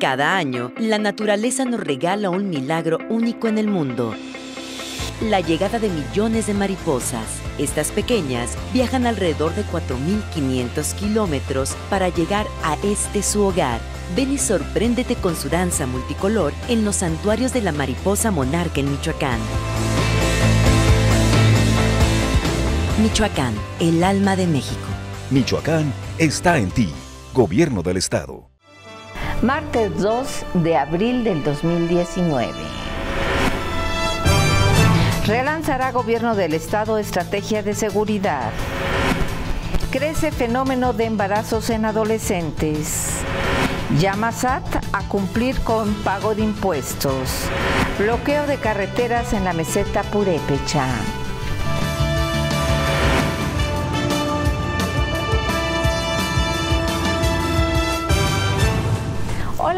Cada año, la naturaleza nos regala un milagro único en el mundo. La llegada de millones de mariposas. Estas pequeñas viajan alrededor de 4.500 kilómetros para llegar a este su hogar. Ven y sorpréndete con su danza multicolor en los santuarios de la mariposa monarca en Michoacán. Michoacán, el alma de México. Michoacán está en ti. Gobierno del Estado martes 2 de abril del 2019. Relanzará Gobierno del Estado estrategia de seguridad. Crece fenómeno de embarazos en adolescentes. Llama SAT a cumplir con pago de impuestos. Bloqueo de carreteras en la meseta Purépecha.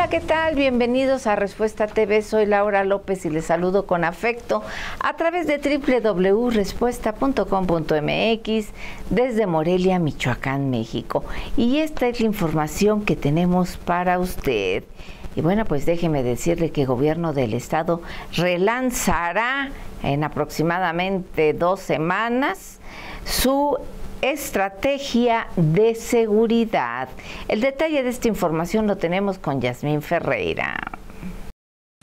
Hola, ¿qué tal? Bienvenidos a Respuesta TV. Soy Laura López y les saludo con afecto a través de www.respuesta.com.mx desde Morelia, Michoacán, México. Y esta es la información que tenemos para usted. Y bueno, pues déjeme decirle que el gobierno del estado relanzará en aproximadamente dos semanas su estrategia de seguridad. El detalle de esta información lo tenemos con Yasmín Ferreira.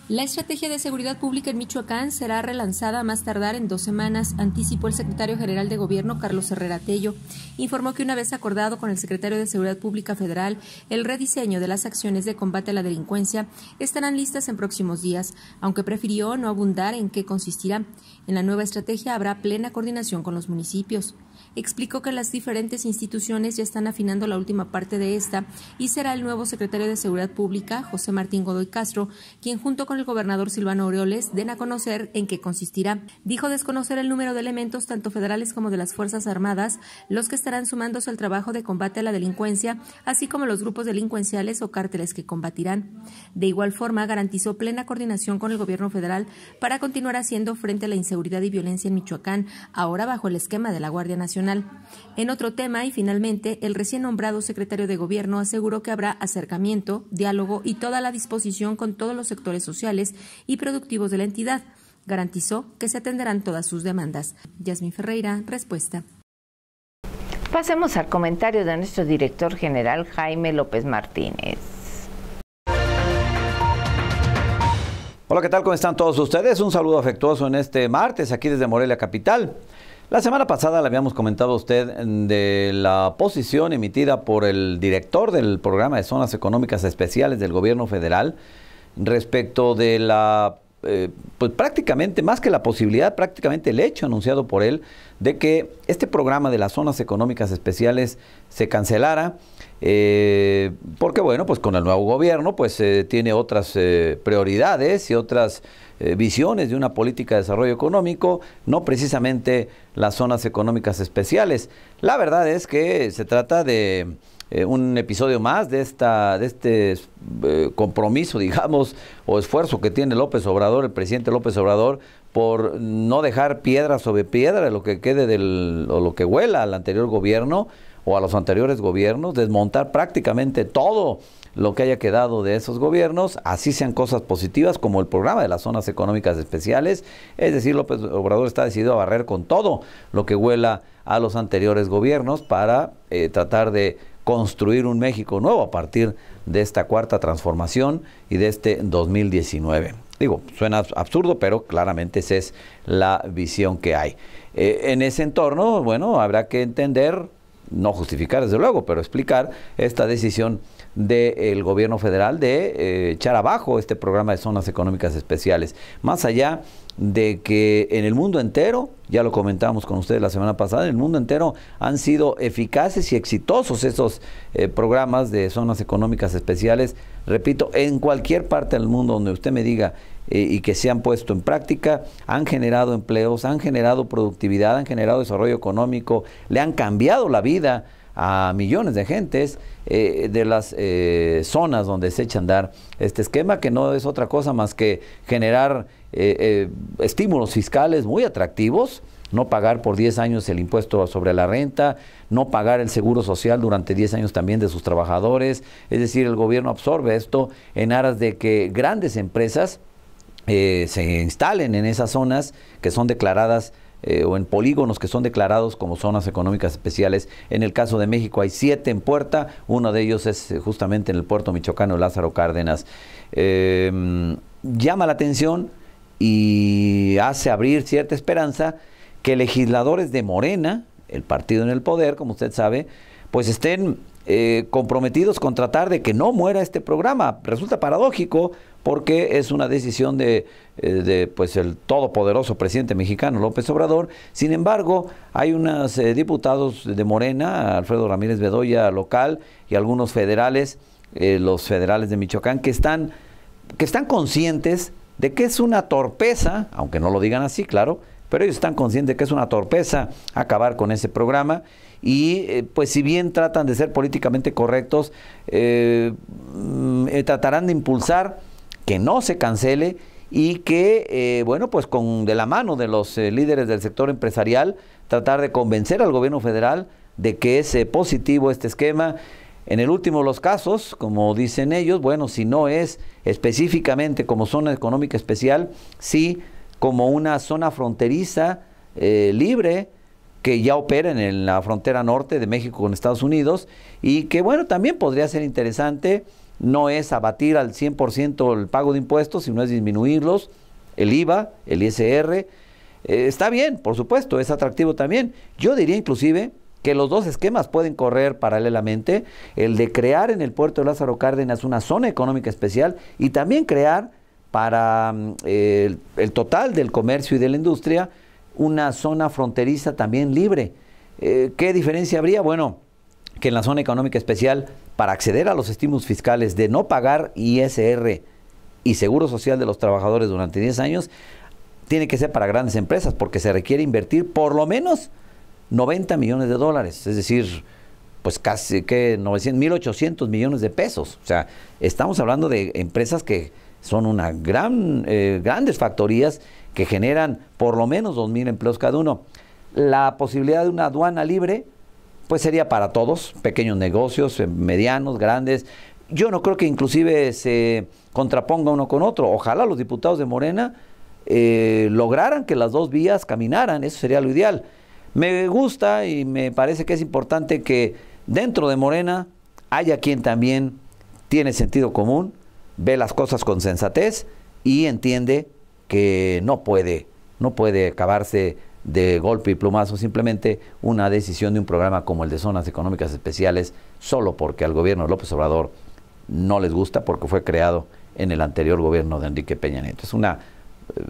La estrategia de seguridad pública en Michoacán será relanzada a más tardar en dos semanas, anticipó el secretario general de Gobierno Carlos Herrera Tello. Informó que una vez acordado con el secretario de Seguridad Pública Federal, el rediseño de las acciones de combate a la delincuencia estarán listas en próximos días, aunque prefirió no abundar en qué consistirá. En la nueva estrategia habrá plena coordinación con los municipios explicó que las diferentes instituciones ya están afinando la última parte de esta y será el nuevo secretario de Seguridad Pública, José Martín Godoy Castro, quien junto con el gobernador Silvano Aureoles den a conocer en qué consistirá. Dijo desconocer el número de elementos tanto federales como de las Fuerzas Armadas, los que estarán sumándose al trabajo de combate a la delincuencia, así como los grupos delincuenciales o cárteles que combatirán. De igual forma, garantizó plena coordinación con el gobierno federal para continuar haciendo frente a la inseguridad y violencia en Michoacán, ahora bajo el esquema de la Guardia Nacional. En otro tema, y finalmente, el recién nombrado secretario de Gobierno aseguró que habrá acercamiento, diálogo y toda la disposición con todos los sectores sociales y productivos de la entidad. Garantizó que se atenderán todas sus demandas. Yasmin Ferreira, respuesta. Pasemos al comentario de nuestro director general Jaime López Martínez. Hola, ¿qué tal? ¿Cómo están todos ustedes? Un saludo afectuoso en este martes aquí desde Morelia Capital. La semana pasada le habíamos comentado a usted mm, de la posición emitida por el director del programa de zonas económicas especiales del gobierno federal respecto de la, eh, pues prácticamente, más que la posibilidad, prácticamente el hecho anunciado por él de que este programa de las zonas económicas especiales se cancelara, eh, porque bueno, pues con el nuevo gobierno pues eh, tiene otras prioridades y otras eh, visiones de una política de desarrollo económico, no precisamente las zonas económicas especiales. La verdad es que se trata de eh, un episodio más de, esta, de este eh, compromiso, digamos, o esfuerzo que tiene López Obrador, el presidente López Obrador, por no dejar piedra sobre piedra, lo que quede del, o lo que huela al anterior gobierno o a los anteriores gobiernos, desmontar prácticamente todo lo que haya quedado de esos gobiernos, así sean cosas positivas como el programa de las zonas económicas especiales, es decir, López Obrador está decidido a barrer con todo lo que huela a los anteriores gobiernos para eh, tratar de construir un México nuevo a partir de esta cuarta transformación y de este 2019. Digo, suena absurdo, pero claramente esa es la visión que hay. Eh, en ese entorno, bueno, habrá que entender no justificar desde luego, pero explicar esta decisión del gobierno federal de eh, echar abajo este programa de zonas económicas especiales. Más allá de que en el mundo entero, ya lo comentamos con ustedes la semana pasada, en el mundo entero han sido eficaces y exitosos esos eh, programas de zonas económicas especiales. Repito, en cualquier parte del mundo donde usted me diga eh, y que se han puesto en práctica, han generado empleos, han generado productividad, han generado desarrollo económico, le han cambiado la vida a millones de gentes eh, de las eh, zonas donde se echan a este esquema, que no es otra cosa más que generar estímulos fiscales muy atractivos, no pagar por 10 años el impuesto sobre la renta, no pagar el seguro social durante 10 años también de sus trabajadores, es decir, el gobierno absorbe esto en aras de que grandes empresas, eh, se instalen en esas zonas que son declaradas eh, o en polígonos que son declarados como zonas económicas especiales. En el caso de México hay siete en puerta, uno de ellos es eh, justamente en el puerto michoacano Lázaro Cárdenas. Em, llama la atención y hace abrir cierta esperanza que legisladores de Morena, el partido en el poder, como usted sabe, pues estén eh, comprometidos con tratar de que no muera este programa. Resulta paradójico porque es una decisión de, eh, pues el todopoderoso presidente mexicano López Obrador. Sin embargo, hay unos eh, diputados de Morena, Alfredo Ramírez Bedoya local y algunos federales, los federales de Michoacán, que están, que están conscientes de que es una torpeza, aunque no lo digan así, claro, pero ellos están conscientes de que es una torpeza acabar con ese programa y eh, pues si bien tratan de ser políticamente correctos, eh, mm, eh, tratarán de impulsar que no se cancele y que, bueno, pues con de la mano de los líderes del sector empresarial, tratar de convencer al gobierno federal de que es positivo este esquema. En el último de los casos, como dicen ellos, bueno, si no es específicamente como zona económica especial, sí como una zona fronteriza libre que ya operan en la frontera norte de México con Estados Unidos y que bueno, también podría ser interesante, no es abatir al 100% el pago de impuestos, sino es disminuirlos, el IVA, el ISR. Eh, está bien, por supuesto, es atractivo también. Yo diría inclusive que los dos esquemas pueden correr paralelamente, el de crear en el puerto de Lázaro Cárdenas una zona económica especial y también crear para mm, eh, el total del comercio y de la industria, una zona fronteriza también libre. Eh, ¿Qué diferencia habría? Bueno, que en la zona económica especial, para acceder a los estímulos fiscales de no pagar ISR y Seguro Social de los trabajadores durante 10 años, tiene que ser para grandes empresas, porque se requiere invertir por lo menos 90 millones de dólares, es decir, pues casi que 900, 1.800 millones de pesos. O sea, estamos hablando de empresas que son una gran, eh, grandes factorías que generan por lo menos 2.000 empleos cada uno. La posibilidad de una aduana libre, pues sería para todos, pequeños negocios, eh, medianos, grandes. Yo no creo que inclusive se contraponga uno con otro. Ojalá los diputados de Morena eh, lograran que las dos vías caminaran, eso sería lo ideal. Me gusta y me parece que es importante que dentro de Morena haya quien también tiene sentido común, ve las cosas con sensatez y entiende que no puede, no puede acabarse de golpe y plumazo simplemente una decisión de un programa como el de zonas económicas especiales solo porque al gobierno de López Obrador no les gusta porque fue creado en el anterior gobierno de Enrique Peña Nieto. Es una eh,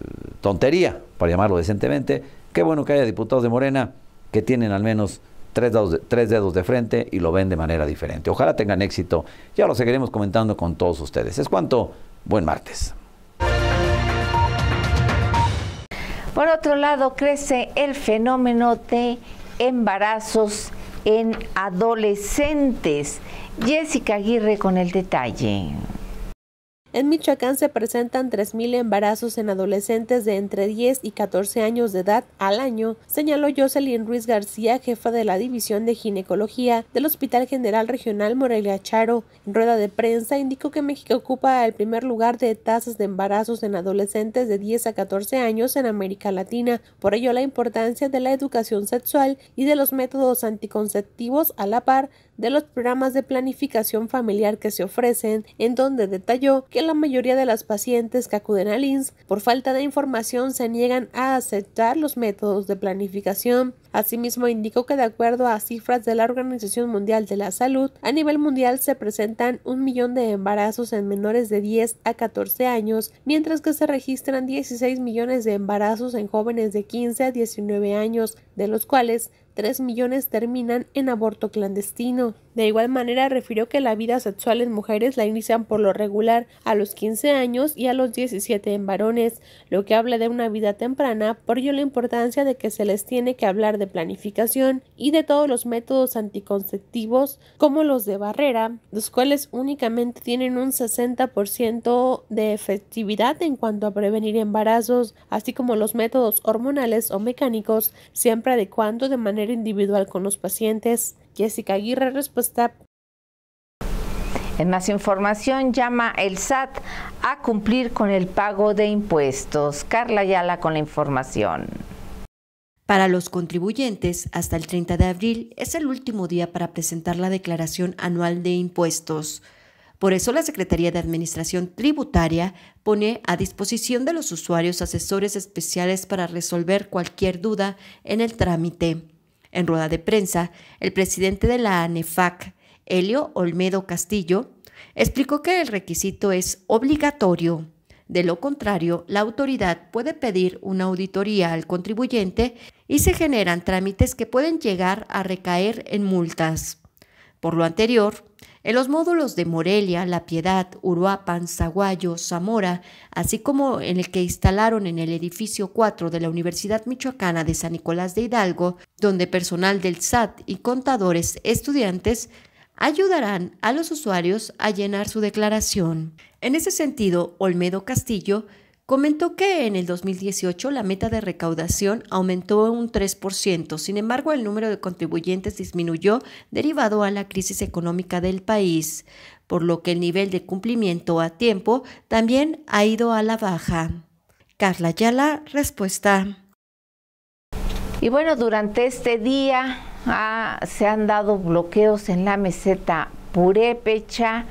tontería, para llamarlo decentemente. Qué bueno que haya diputados de Morena que tienen al menos tres tres dedos de frente y lo ven de manera diferente. Ojalá tengan éxito. Ya lo seguiremos comentando con todos ustedes. Es cuanto. Buen martes. Por otro lado, crece el fenómeno de embarazos en adolescentes. Jessica Aguirre con el detalle. En Michoacán se presentan 3.000 embarazos en adolescentes de entre 10 y 14 años de edad al año, señaló Jocelyn Ruiz García, jefa de la División de Ginecología del Hospital General Regional Morelia Charo. En rueda de prensa indicó que México ocupa el primer lugar de tasas de embarazos en adolescentes de 10 a 14 años en América Latina, por ello la importancia de la educación sexual y de los métodos anticonceptivos a la par de los programas de planificación familiar que se ofrecen, en donde detalló que la mayoría de las pacientes que acuden al INS por falta de información se niegan a aceptar los métodos de planificación. Asimismo, indicó que de acuerdo a cifras de la Organización Mundial de la Salud, a nivel mundial se presentan un millón de embarazos en menores de 10 a 14 años, mientras que se registran 16 millones de embarazos en jóvenes de 15 a 19 años, de los cuales 3 millones terminan en aborto clandestino. De igual manera, refirió que la vida sexual en mujeres la inician por lo regular a los 15 años y a los 17 en varones, lo que habla de una vida temprana, por ello la importancia de que se les tiene que hablar de planificación y de todos los métodos anticonceptivos como los de barrera, los cuales únicamente tienen un 60% de efectividad en cuanto a prevenir embarazos, así como los métodos hormonales o mecánicos, siempre adecuando de manera individual con los pacientes. Jessica Aguirre, respuesta. En más información, llama el SAT a cumplir con el pago de impuestos. Carla Ayala con la información. Para los contribuyentes, hasta el 30 de abril es el último día para presentar la declaración anual de impuestos. Por eso la Secretaría de Administración Tributaria pone a disposición de los usuarios asesores especiales para resolver cualquier duda en el trámite. En rueda de prensa, el presidente de la ANEFAC, Elio Olmedo Castillo, explicó que el requisito es obligatorio. De lo contrario, la autoridad puede pedir una auditoría al contribuyente y se generan trámites que pueden llegar a recaer en multas. Por lo anterior, en los módulos de Morelia, La Piedad, Uruapan, Zaguayo, Zamora, así como en el que instalaron en el edificio 4 de la Universidad Michoacana de San Nicolás de Hidalgo, donde personal del SAT y contadores estudiantes ayudarán a los usuarios a llenar su declaración. En ese sentido, Olmedo Castillo Comentó que en el 2018 la meta de recaudación aumentó un 3%, sin embargo el número de contribuyentes disminuyó derivado a la crisis económica del país, por lo que el nivel de cumplimiento a tiempo también ha ido a la baja. Carla Yala, respuesta. Y bueno, durante este día ah, se han dado bloqueos en la meseta Purépecha.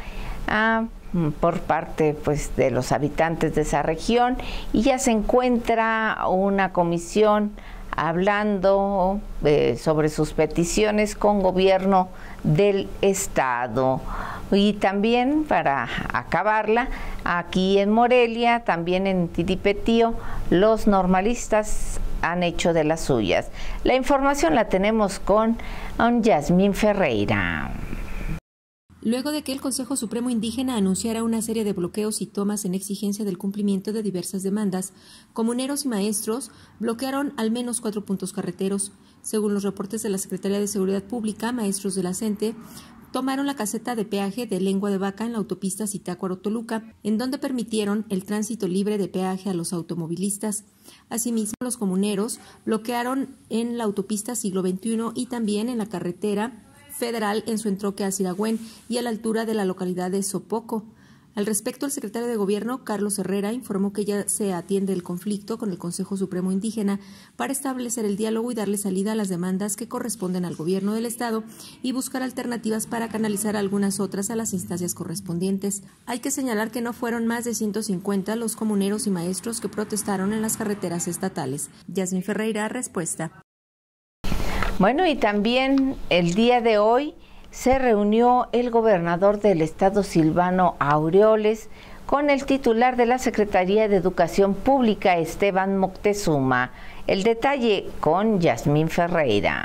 Ah, Mm, por parte pues, de los habitantes de esa región y ya se encuentra una comisión hablando eh, sobre sus peticiones con gobierno del estado. Y también para acabarla, aquí en Morelia, también en Tiripetío, los normalistas han hecho de las suyas. La información la tenemos con Yasmín Ferreira luego de que el Consejo Supremo Indígena anunciara una serie de bloqueos y tomas en exigencia del cumplimiento de diversas demandas, comuneros y maestros bloquearon al menos cuatro puntos carreteros. Según los reportes de la Secretaría de Seguridad Pública, maestros de la CENTE tomaron la caseta de peaje de Lengua de Vaca en la autopista Zitácuaro-Toluca, en donde permitieron el tránsito libre de peaje a los automovilistas. Asimismo, los comuneros bloquearon en la autopista Siglo XXI y también en la carretera federal en su entroque a Siragüen y a la altura de la localidad de Sopoco. Al respecto, el secretario de Gobierno, Carlos Herrera, informó que ya se atiende el conflicto con el Consejo Supremo Indígena para establecer el diálogo y darle salida a las demandas que corresponden al Gobierno del Estado y buscar alternativas para canalizar algunas otras a las instancias correspondientes. Hay que señalar que no fueron más de 150 los comuneros y maestros que protestaron en las carreteras estatales. Yasmin Ferreira, respuesta. Bueno, y también el día de hoy se reunió el gobernador del estado Silvano Aureoles con el titular de la Secretaría de Educación Pública, Esteban Moctezuma. El detalle con Yasmín Ferreira.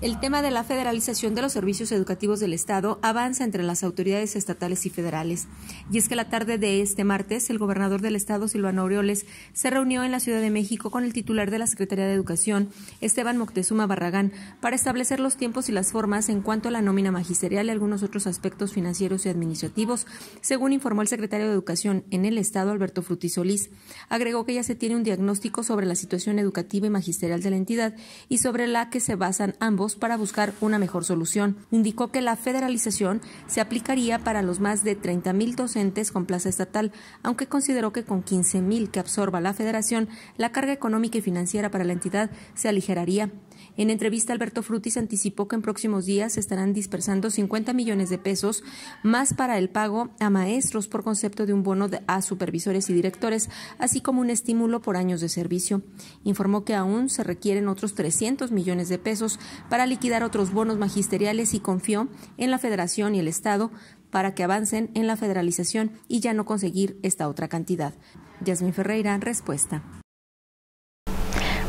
El tema de la federalización de los servicios educativos del Estado avanza entre las autoridades estatales y federales. Y es que la tarde de este martes, el gobernador del Estado, Silvano Aureoles, se reunió en la Ciudad de México con el titular de la Secretaría de Educación, Esteban Moctezuma Barragán, para establecer los tiempos y las formas en cuanto a la nómina magisterial y algunos otros aspectos financieros y administrativos, según informó el secretario de Educación en el Estado, Alberto Fruti Solís. Agregó que ya se tiene un diagnóstico sobre la situación educativa y magisterial de la entidad y sobre la que se basan ambos para buscar una mejor solución. Indicó que la federalización se aplicaría para los más de 30.000 docentes con plaza estatal, aunque consideró que con 15.000 que absorba la federación, la carga económica y financiera para la entidad se aligeraría. En entrevista, Alberto Frutis anticipó que en próximos días se estarán dispersando 50 millones de pesos más para el pago a maestros por concepto de un bono a supervisores y directores, así como un estímulo por años de servicio. Informó que aún se requieren otros 300 millones de pesos para liquidar otros bonos magisteriales y confió en la Federación y el Estado para que avancen en la federalización y ya no conseguir esta otra cantidad. Yasmin Ferreira, respuesta.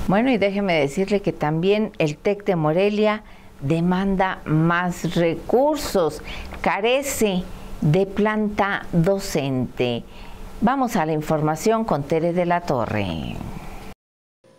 Bueno, y déjeme decirle que también el TEC de Morelia demanda más recursos, carece de planta docente. Vamos a la información con Tere de la Torre.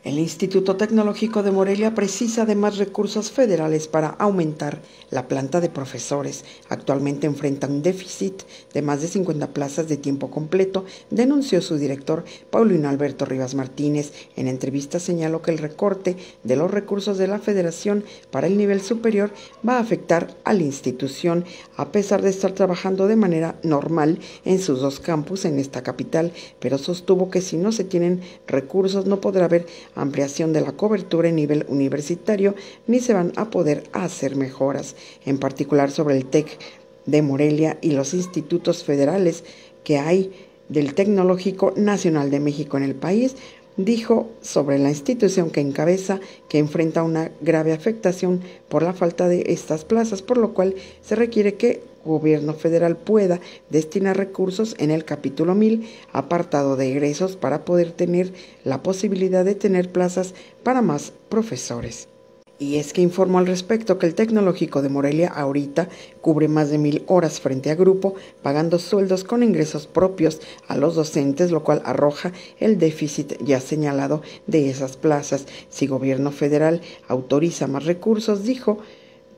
El Instituto Tecnológico de Morelia precisa de más recursos federales para aumentar la planta de profesores. Actualmente enfrenta un déficit de más de 50 plazas de tiempo completo, denunció su director Paulino Alberto Rivas Martínez. En entrevista señaló que el recorte de los recursos de la federación para el nivel superior va a afectar a la institución, a pesar de estar trabajando de manera normal en sus dos campus en esta capital, pero sostuvo que si no se tienen recursos no podrá haber ampliación de la cobertura en nivel universitario, ni se van a poder hacer mejoras, en particular sobre el TEC de Morelia y los institutos federales que hay del Tecnológico Nacional de México en el país, dijo sobre la institución que encabeza que enfrenta una grave afectación por la falta de estas plazas, por lo cual se requiere que Gobierno Federal pueda destinar recursos en el capítulo 1000, apartado de egresos, para poder tener la posibilidad de tener plazas para más profesores. Y es que informó al respecto que el Tecnológico de Morelia ahorita cubre más de mil horas frente a grupo, pagando sueldos con ingresos propios a los docentes, lo cual arroja el déficit ya señalado de esas plazas. Si gobierno federal autoriza más recursos, dijo,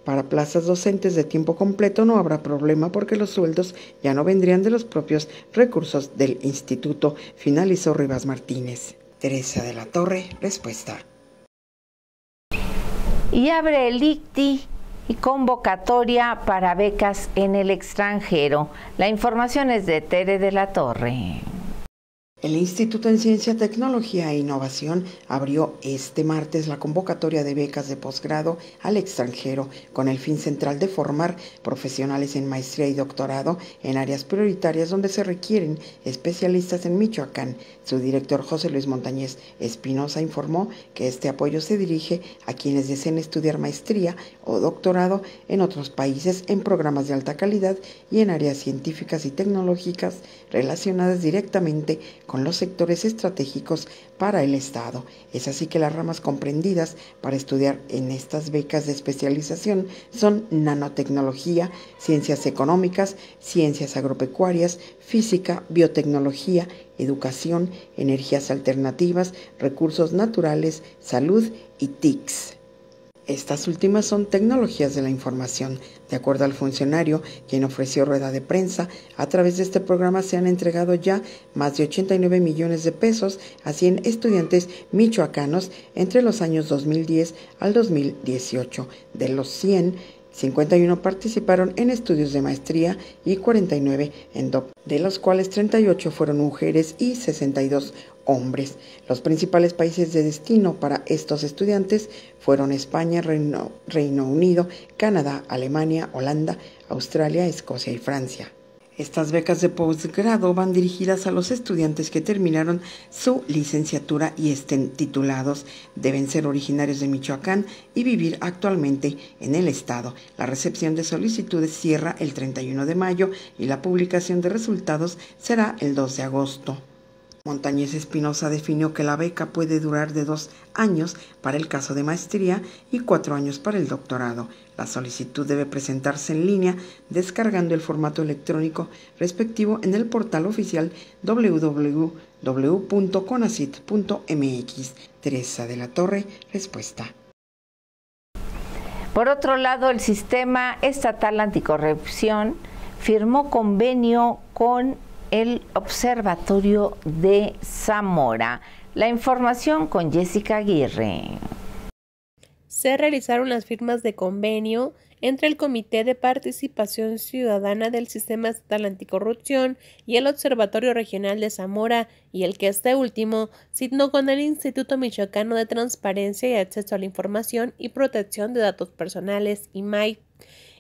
para plazas docentes de tiempo completo no habrá problema porque los sueldos ya no vendrían de los propios recursos del instituto, finalizó Rivas Martínez. Teresa de la Torre, respuesta. Y abre el ICTI y convocatoria para becas en el extranjero. La información es de Tere de la Torre. El Instituto en Ciencia, Tecnología e Innovación abrió este martes la convocatoria de becas de posgrado al extranjero con el fin central de formar profesionales en maestría y doctorado en áreas prioritarias donde se requieren especialistas en Michoacán. Su director José Luis Montañez Espinosa informó que este apoyo se dirige a quienes deseen estudiar maestría o doctorado en otros países en programas de alta calidad y en áreas científicas y tecnológicas relacionadas directamente con con los sectores estratégicos para el Estado. Es así que las ramas comprendidas para estudiar en estas becas de especialización son nanotecnología, ciencias económicas, ciencias agropecuarias, física, biotecnología, educación, energías alternativas, recursos naturales, salud y TICS. Estas últimas son tecnologías de la información. De acuerdo al funcionario, quien ofreció rueda de prensa, a través de este programa se han entregado ya más de 89 millones de pesos a 100 estudiantes michoacanos entre los años 2010 al 2018. De los 100, 51 participaron en estudios de maestría y 49 en DOP, de los cuales 38 fueron mujeres y 62 hombres. Los principales países de destino para estos estudiantes fueron España, Reino, Unido, Canadá, Alemania, Holanda, Australia, Escocia y Francia. Estas becas de posgrado van dirigidas a los estudiantes que terminaron su licenciatura y estén titulados. Deben ser originarios de Michoacán y vivir actualmente en el estado. La recepción de solicitudes cierra el 31 de mayo y la publicación de resultados será el 2 de agosto. Montañez Espinosa definió que la beca puede durar de dos años para el caso de maestría y cuatro años para el doctorado. La solicitud debe presentarse en línea descargando el formato electrónico respectivo en el portal oficial www.conacit.mx. Teresa de la Torre, respuesta. Por otro lado, el Sistema Estatal Anticorrupción firmó convenio con el Observatorio de Zamora. La información con Jessica Aguirre. Se realizaron las firmas de convenio entre el Comité de Participación Ciudadana del Sistema Estatal Anticorrupción y el Observatorio Regional de Zamora, y el que este último signó con el Instituto Michoacano de Transparencia y Acceso a la Información y Protección de Datos Personales, y IMAI.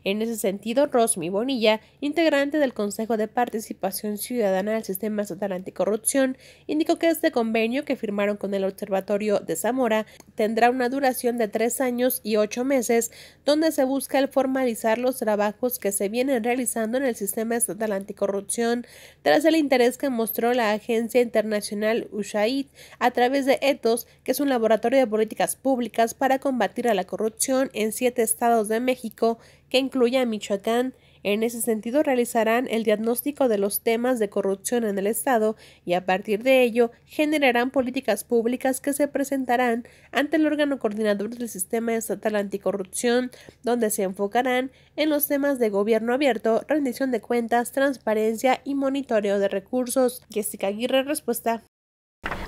En ese sentido, Rosmi Bonilla, integrante del Consejo de Participación Ciudadana del Sistema Estatal Anticorrupción, indicó que este convenio que firmaron con el Observatorio de Zamora tendrá una duración de tres años y ocho meses, donde se busca el formalizar los trabajos que se vienen realizando en el Sistema Estatal Anticorrupción tras el interés que mostró la Agencia Internacional USAID a través de ETOS, que es un laboratorio de políticas públicas para combatir a la corrupción en siete estados de México que incluya a Michoacán. En ese sentido, realizarán el diagnóstico de los temas de corrupción en el Estado y a partir de ello generarán políticas públicas que se presentarán ante el órgano coordinador del Sistema Estatal Anticorrupción, donde se enfocarán en los temas de gobierno abierto, rendición de cuentas, transparencia y monitoreo de recursos. Jessica Aguirre, respuesta.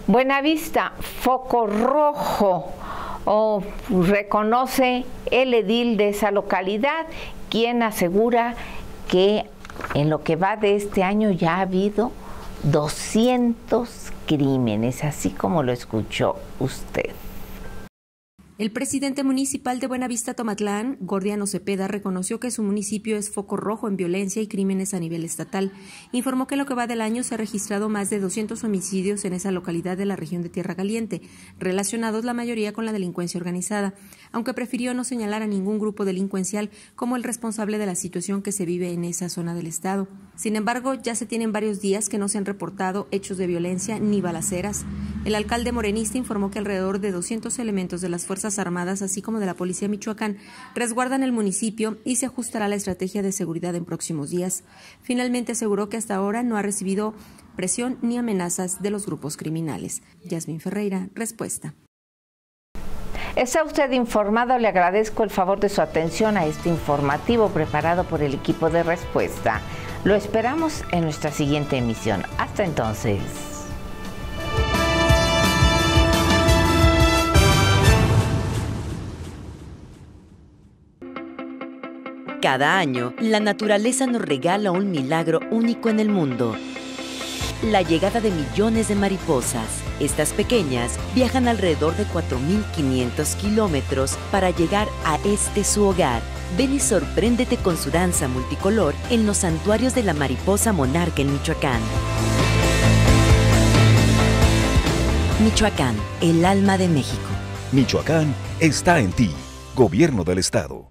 Buena vista, foco rojo o reconoce el edil de esa localidad, quien asegura que en lo que va de este año ya ha habido 200 crímenes, así como lo escuchó usted. El presidente municipal de Buenavista Tomatlán, Gordiano Cepeda, reconoció que su municipio es foco rojo en violencia y crímenes a nivel estatal. Informó que lo que va del año se ha registrado más de 200 homicidios en esa localidad de la región de Tierra Caliente, relacionados la mayoría con la delincuencia organizada, aunque prefirió no señalar a ningún grupo delincuencial como el responsable de la situación que se vive en esa zona del estado. Sin embargo, ya se tienen varios días que no se han reportado hechos de violencia ni balaceras. El alcalde morenista informó que alrededor de 200 elementos de las fuerzas Armadas, así como de la Policía Michoacán, resguardan el municipio y se ajustará la estrategia de seguridad en próximos días. Finalmente aseguró que hasta ahora no ha recibido presión ni amenazas de los grupos criminales. Yasmin Ferreira, respuesta. Está usted informado, le agradezco el favor de su atención a este informativo preparado por el equipo de respuesta. Lo esperamos en nuestra siguiente emisión. Hasta entonces. Cada año, la naturaleza nos regala un milagro único en el mundo. La llegada de millones de mariposas. Estas pequeñas viajan alrededor de 4.500 kilómetros para llegar a este su hogar. Ven y sorpréndete con su danza multicolor en los santuarios de la mariposa monarca en Michoacán. Michoacán, el alma de México. Michoacán está en ti. Gobierno del Estado.